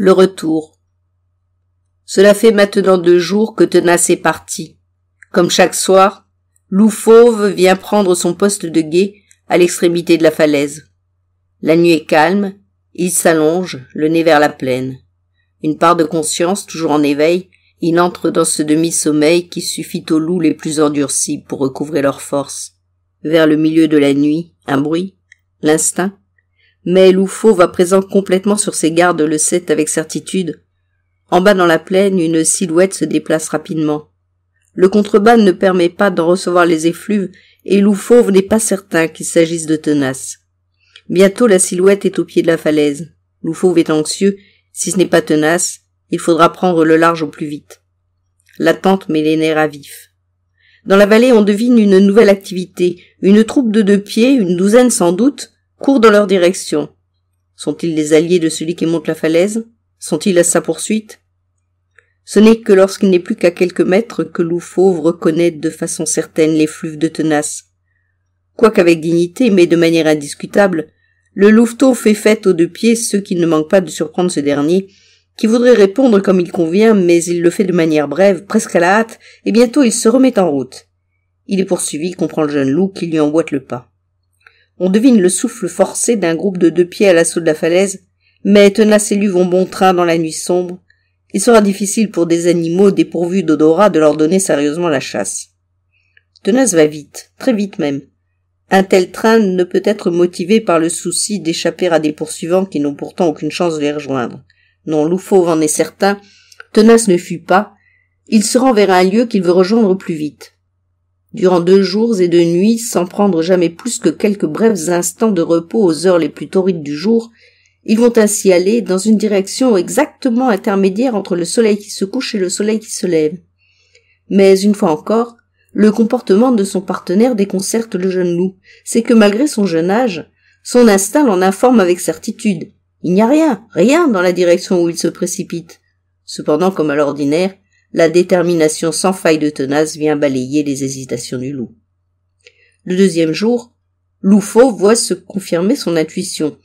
Le retour. Cela fait maintenant deux jours que Tenace est parti. Comme chaque soir, Loup Fauve vient prendre son poste de guet à l'extrémité de la falaise. La nuit est calme, il s'allonge, le nez vers la plaine. Une part de conscience toujours en éveil, il entre dans ce demi-sommeil qui suffit aux loups les plus endurcis pour recouvrer leurs forces. Vers le milieu de la nuit, un bruit, l'instinct, mais Loufauve va présent complètement sur ses gardes le sait avec certitude. En bas dans la plaine, une silhouette se déplace rapidement. Le contrebas ne permet pas d'en recevoir les effluves et Loufauve n'est pas certain qu'il s'agisse de Tenace. Bientôt la silhouette est au pied de la falaise. Loufauve est anxieux, si ce n'est pas Tenace, il faudra prendre le large au plus vite. L'attente met les nerfs à vif. Dans la vallée, on devine une nouvelle activité, une troupe de deux pieds, une douzaine sans doute, Court dans leur direction. Sont-ils les alliés de celui qui monte la falaise Sont-ils à sa poursuite Ce n'est que lorsqu'il n'est plus qu'à quelques mètres que loup fauve reconnaît de façon certaine les fluves de tenace. Quoiqu'avec dignité, mais de manière indiscutable, le louveteau fait fête aux deux pieds ceux qui ne manquent pas de surprendre ce dernier, qui voudrait répondre comme il convient, mais il le fait de manière brève, presque à la hâte, et bientôt il se remet en route. Il est poursuivi, comprend le jeune loup qui lui emboîte le pas. On devine le souffle forcé d'un groupe de deux pieds à l'assaut de la falaise, mais et lui vont bon train dans la nuit sombre. Il sera difficile pour des animaux dépourvus d'odorat de leur donner sérieusement la chasse. Tenace va vite, très vite même. Un tel train ne peut être motivé par le souci d'échapper à des poursuivants qui n'ont pourtant aucune chance de les rejoindre. Non, fauve en est certain, Tenace ne fuit pas, il se rend vers un lieu qu'il veut rejoindre plus vite durant deux jours et deux nuits, sans prendre jamais plus que quelques brefs instants de repos aux heures les plus torrides du jour, ils vont ainsi aller dans une direction exactement intermédiaire entre le soleil qui se couche et le soleil qui se lève. Mais une fois encore, le comportement de son partenaire déconcerte le jeune loup. C'est que malgré son jeune âge, son instinct l'en informe avec certitude. Il n'y a rien, rien dans la direction où il se précipite. Cependant, comme à l'ordinaire, la détermination sans faille de Tenace vient balayer les hésitations du loup. Le deuxième jour, Loufo voit se confirmer son intuition.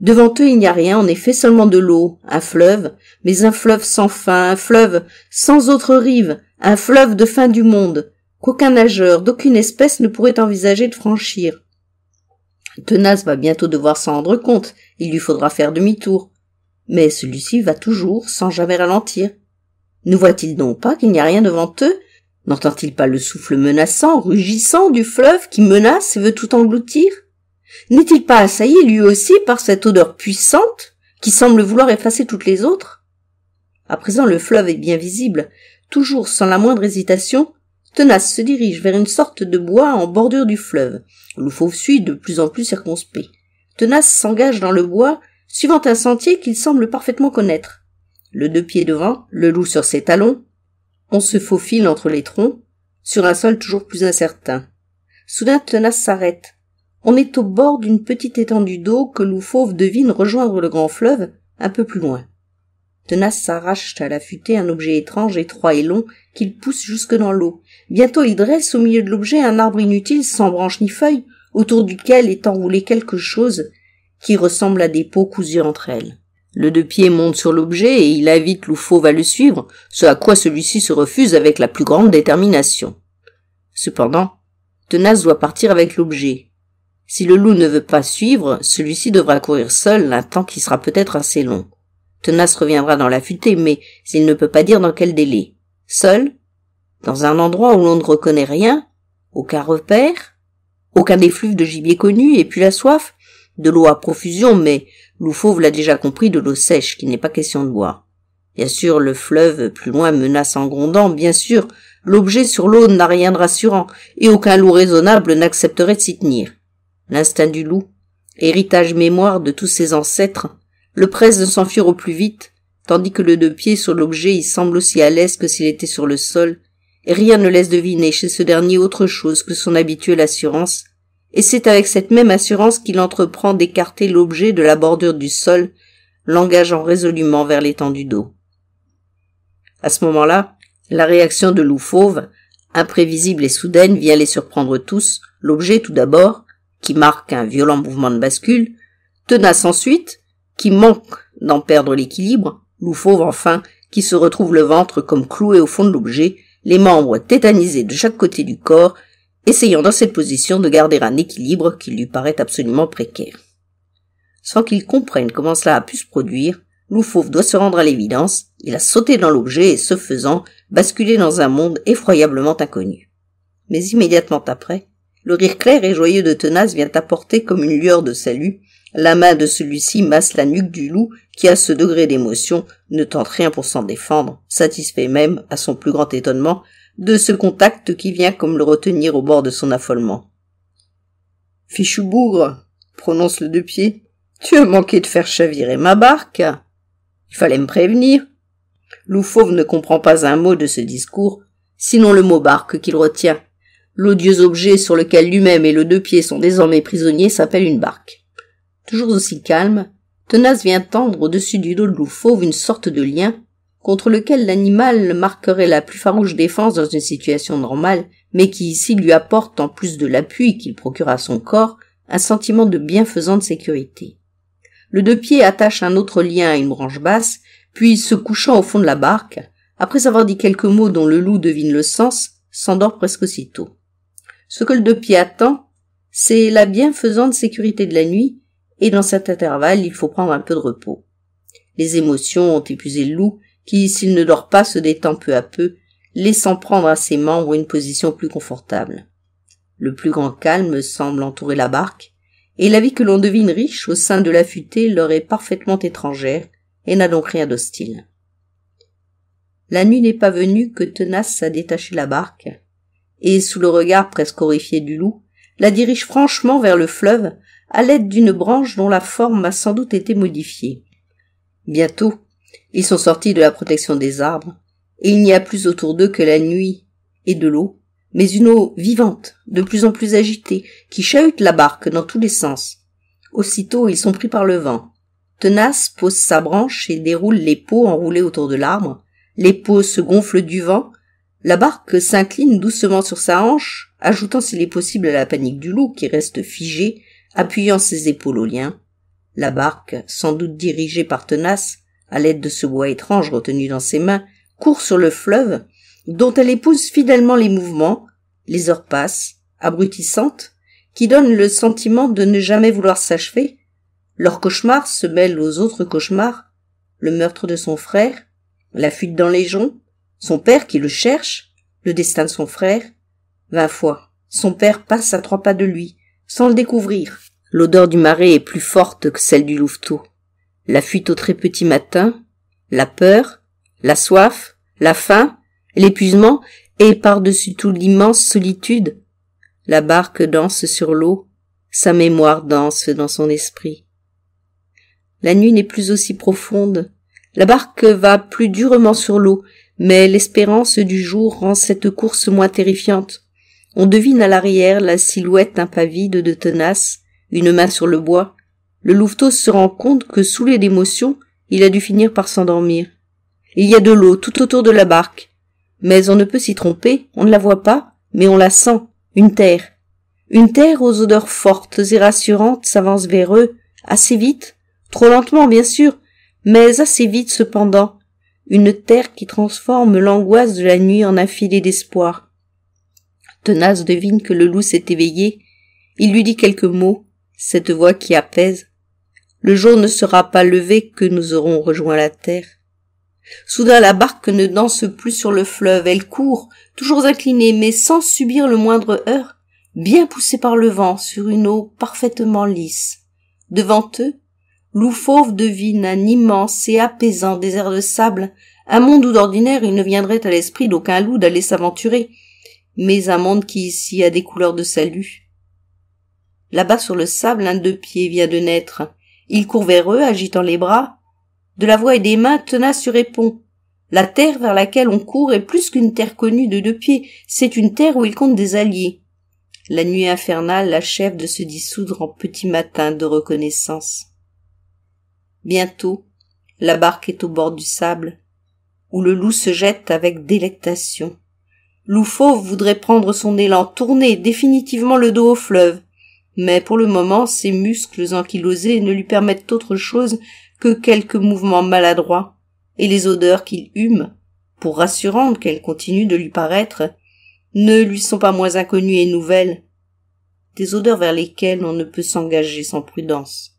Devant eux, il n'y a rien, en effet, seulement de l'eau, un fleuve, mais un fleuve sans fin, un fleuve sans autre rive, un fleuve de fin du monde, qu'aucun nageur, d'aucune espèce ne pourrait envisager de franchir. Tenace va bientôt devoir s'en rendre compte, il lui faudra faire demi-tour. Mais celui-ci va toujours, sans jamais ralentir. Ne voit-il donc pas qu'il n'y a rien devant eux N'entend-il pas le souffle menaçant, rugissant du fleuve qui menace et veut tout engloutir N'est-il pas assailli lui aussi par cette odeur puissante qui semble vouloir effacer toutes les autres À présent le fleuve est bien visible, toujours sans la moindre hésitation, Tenace se dirige vers une sorte de bois en bordure du fleuve. Le fauve suit de plus en plus circonspect. Tenace s'engage dans le bois, suivant un sentier qu'il semble parfaitement connaître le deux pieds devant, le loup sur ses talons, on se faufile entre les troncs, sur un sol toujours plus incertain. Soudain tenace s'arrête. On est au bord d'une petite étendue d'eau que loup fauve devine rejoindre le grand fleuve, un peu plus loin. Tenace s'arrache à la un objet étrange, étroit et long, qu'il pousse jusque dans l'eau. Bientôt il dresse au milieu de l'objet un arbre inutile, sans branches ni feuilles, autour duquel est enroulé quelque chose qui ressemble à des peaux cousus entre elles. Le deux-pieds monte sur l'objet et il invite Loufaux à le suivre, ce à quoi celui-ci se refuse avec la plus grande détermination. Cependant, Tenace doit partir avec l'objet. Si le loup ne veut pas suivre, celui-ci devra courir seul un temps qui sera peut-être assez long. Tenace reviendra dans la futée, mais il ne peut pas dire dans quel délai. Seul, dans un endroit où l'on ne reconnaît rien, aucun repère, aucun effluve de gibier connu, et puis la soif, de l'eau à profusion, mais fauve l'a déjà compris de l'eau sèche qui n'est pas question de boire. Bien sûr, le fleuve plus loin menace en grondant, bien sûr, l'objet sur l'eau n'a rien de rassurant, et aucun loup raisonnable n'accepterait de s'y tenir. L'instinct du loup, héritage mémoire de tous ses ancêtres, le presse de s'enfuir au plus vite, tandis que le deux pieds sur l'objet y semble aussi à l'aise que s'il était sur le sol, et rien ne laisse deviner chez ce dernier autre chose que son habituelle assurance, et c'est avec cette même assurance qu'il entreprend d'écarter l'objet de la bordure du sol, l'engageant résolument vers l'étendue d'eau. À ce moment-là, la réaction de loup fauve, imprévisible et soudaine, vient les surprendre tous, l'objet tout d'abord, qui marque un violent mouvement de bascule, tenace ensuite, qui manque d'en perdre l'équilibre, loup fauve enfin, qui se retrouve le ventre comme cloué au fond de l'objet, les membres tétanisés de chaque côté du corps, essayant dans cette position de garder un équilibre qui lui paraît absolument précaire. Sans qu'il comprenne comment cela a pu se produire, Loup Fauve doit se rendre à l'évidence, il a sauté dans l'objet et, ce faisant, basculé dans un monde effroyablement inconnu. Mais immédiatement après, le rire clair et joyeux de Tenace vient apporter comme une lueur de salut, la main de celui-ci masse la nuque du loup qui, à ce degré d'émotion, ne tente rien pour s'en défendre, satisfait même, à son plus grand étonnement, de ce contact qui vient comme le retenir au bord de son affolement. Fichu prononce le deux pieds. Tu as manqué de faire chavirer ma barque. Il fallait me prévenir. Loup Fauve ne comprend pas un mot de ce discours, sinon le mot barque qu'il retient. L'odieux objet sur lequel lui-même et le deux pieds sont désormais prisonniers s'appelle une barque. Toujours aussi calme, Tenace vient tendre au-dessus du dos de Loup Fauve une sorte de lien contre lequel l'animal marquerait la plus farouche défense dans une situation normale, mais qui ici lui apporte, en plus de l'appui qu'il procure à son corps, un sentiment de bienfaisante sécurité. Le deux pieds attache un autre lien à une branche basse, puis, se couchant au fond de la barque, après avoir dit quelques mots dont le loup devine le sens, s'endort presque aussitôt. Ce que le deux pieds attend, c'est la bienfaisante sécurité de la nuit, et dans cet intervalle, il faut prendre un peu de repos. Les émotions ont épuisé le loup, qui, s'il ne dort pas, se détend peu à peu, laissant prendre à ses membres une position plus confortable. Le plus grand calme semble entourer la barque, et la vie que l'on devine riche au sein de futée leur est parfaitement étrangère, et n'a donc rien d'hostile. La nuit n'est pas venue que Tenace a détaché la barque, et sous le regard presque horrifié du loup, la dirige franchement vers le fleuve à l'aide d'une branche dont la forme a sans doute été modifiée. Bientôt, ils sont sortis de la protection des arbres, et il n'y a plus autour d'eux que la nuit et de l'eau, mais une eau vivante, de plus en plus agitée, qui chahute la barque dans tous les sens. Aussitôt ils sont pris par le vent. Tenace pose sa branche et déroule les peaux enroulées autour de l'arbre, les peaux se gonflent du vent, la barque s'incline doucement sur sa hanche, ajoutant s'il est possible à la panique du loup qui reste figé, appuyant ses épaules au lien. La barque, sans doute dirigée par Tenace, à l'aide de ce bois étrange retenu dans ses mains, court sur le fleuve, dont elle épouse fidèlement les mouvements, les heures passent, abrutissantes, qui donnent le sentiment de ne jamais vouloir s'achever. Leur cauchemar se mêle aux autres cauchemars, le meurtre de son frère, la fuite dans les joncs, son père qui le cherche, le destin de son frère. Vingt fois, son père passe à trois pas de lui, sans le découvrir. L'odeur du marais est plus forte que celle du louveteau la fuite au très petit matin, la peur, la soif, la faim, l'épuisement et par-dessus tout l'immense solitude. La barque danse sur l'eau, sa mémoire danse dans son esprit. La nuit n'est plus aussi profonde, la barque va plus durement sur l'eau, mais l'espérance du jour rend cette course moins terrifiante. On devine à l'arrière la silhouette impavide de tenace, une main sur le bois, le louveteau se rend compte que les d'émotion, il a dû finir par s'endormir. Il y a de l'eau tout autour de la barque. Mais on ne peut s'y tromper, on ne la voit pas, mais on la sent, une terre. Une terre aux odeurs fortes et rassurantes s'avance vers eux, assez vite, trop lentement bien sûr, mais assez vite cependant, une terre qui transforme l'angoisse de la nuit en un filet d'espoir. Tenace devine que le loup s'est éveillé, il lui dit quelques mots, cette voix qui apaise, le jour ne sera pas levé que nous aurons rejoint la terre. Soudain la barque ne danse plus sur le fleuve, elle court, toujours inclinée, mais sans subir le moindre heurt, bien poussée par le vent, sur une eau parfaitement lisse. Devant eux, loup fauve devine un immense et apaisant désert de sable, un monde où d'ordinaire il ne viendrait à l'esprit d'aucun loup d'aller s'aventurer, mais un monde qui ici a des couleurs de salut. Là-bas sur le sable, un deux pieds vient de naître. Il court vers eux, agitant les bras, de la voix et des mains Tena sur répond. La terre vers laquelle on court est plus qu'une terre connue de deux pieds, c'est une terre où il compte des alliés. La nuit infernale l'achève de se dissoudre en petit matin de reconnaissance. Bientôt, la barque est au bord du sable, où le loup se jette avec délectation. Loup fauve voudrait prendre son élan, tourner définitivement le dos au fleuve, mais pour le moment ses muscles ankylosés ne lui permettent autre chose que quelques mouvements maladroits, et les odeurs qu'il hume, pour rassurantes qu'elles continuent de lui paraître, ne lui sont pas moins inconnues et nouvelles, des odeurs vers lesquelles on ne peut s'engager sans prudence.